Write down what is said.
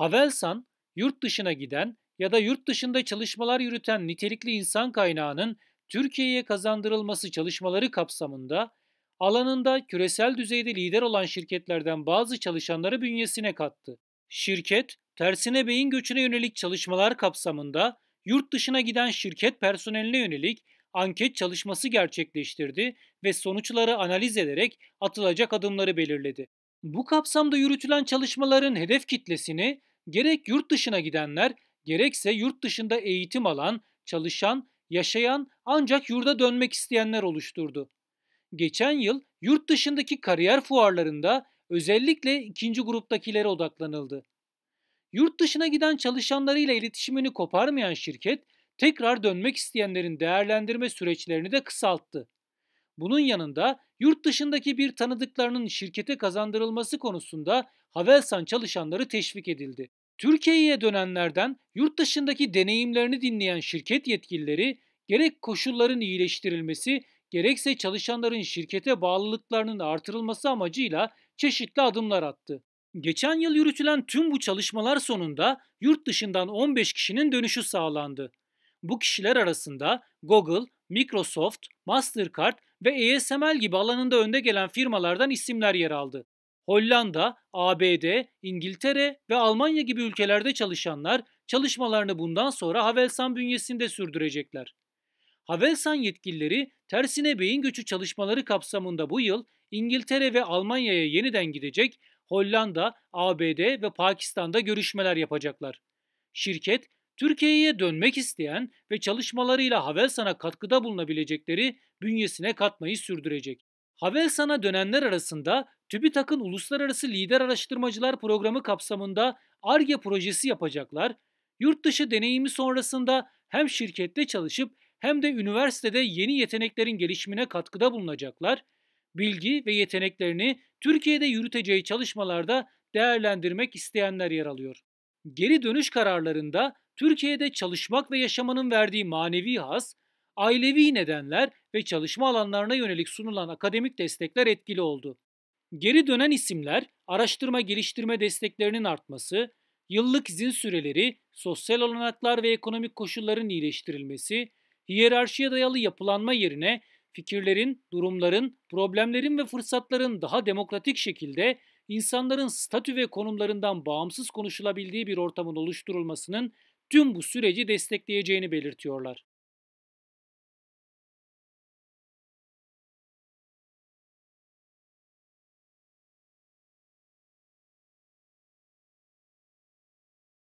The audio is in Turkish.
Havelsan, yurt dışına giden ya da yurt dışında çalışmalar yürüten nitelikli insan kaynağının Türkiye'ye kazandırılması çalışmaları kapsamında alanında küresel düzeyde lider olan şirketlerden bazı çalışanları bünyesine kattı. Şirket, tersine beyin göçüne yönelik çalışmalar kapsamında yurt dışına giden şirket personeline yönelik anket çalışması gerçekleştirdi ve sonuçları analiz ederek atılacak adımları belirledi. Bu kapsamda yürütülen çalışmaların hedef kitlesini gerek yurt dışına gidenler, gerekse yurt dışında eğitim alan, çalışan, yaşayan ancak yurda dönmek isteyenler oluşturdu. Geçen yıl yurt dışındaki kariyer fuarlarında özellikle ikinci gruptakilere odaklanıldı. Yurt dışına giden çalışanlarıyla iletişimini koparmayan şirket, tekrar dönmek isteyenlerin değerlendirme süreçlerini de kısalttı. Bunun yanında yurt dışındaki bir tanıdıklarının şirkete kazandırılması konusunda Havelsan çalışanları teşvik edildi. Türkiye'ye dönenlerden yurt dışındaki deneyimlerini dinleyen şirket yetkilileri gerek koşulların iyileştirilmesi gerekse çalışanların şirkete bağlılıklarının artırılması amacıyla çeşitli adımlar attı. Geçen yıl yürütülen tüm bu çalışmalar sonunda yurt dışından 15 kişinin dönüşü sağlandı. Bu kişiler arasında Google, Microsoft, Mastercard ve ASML gibi alanında önde gelen firmalardan isimler yer aldı. Hollanda, ABD, İngiltere ve Almanya gibi ülkelerde çalışanlar çalışmalarını bundan sonra Havelsan bünyesinde sürdürecekler. Havelsan yetkilileri tersine beyin göçü çalışmaları kapsamında bu yıl İngiltere ve Almanya'ya yeniden gidecek, Hollanda, ABD ve Pakistan'da görüşmeler yapacaklar. Şirket Türkiye'ye dönmek isteyen ve çalışmalarıyla Havelsan'a katkıda bulunabilecekleri bünyesine katmayı sürdürecek. Havelsan'a dönenler arasında TÜBİTAK'ın Uluslararası Lider Araştırmacılar Programı kapsamında ARGE projesi yapacaklar, yurt dışı deneyimi sonrasında hem şirkette çalışıp hem de üniversitede yeni yeteneklerin gelişimine katkıda bulunacaklar, bilgi ve yeteneklerini Türkiye'de yürüteceği çalışmalarda değerlendirmek isteyenler yer alıyor. Geri dönüş kararlarında Türkiye'de çalışmak ve yaşamanın verdiği manevi has, ailevi nedenler ve çalışma alanlarına yönelik sunulan akademik destekler etkili oldu. Geri dönen isimler, araştırma geliştirme desteklerinin artması, yıllık izin süreleri, sosyal olanaklar ve ekonomik koşulların iyileştirilmesi, hiyerarşiye dayalı yapılanma yerine fikirlerin, durumların, problemlerin ve fırsatların daha demokratik şekilde insanların statü ve konumlarından bağımsız konuşulabildiği bir ortamın oluşturulmasının tüm bu süreci destekleyeceğini belirtiyorlar.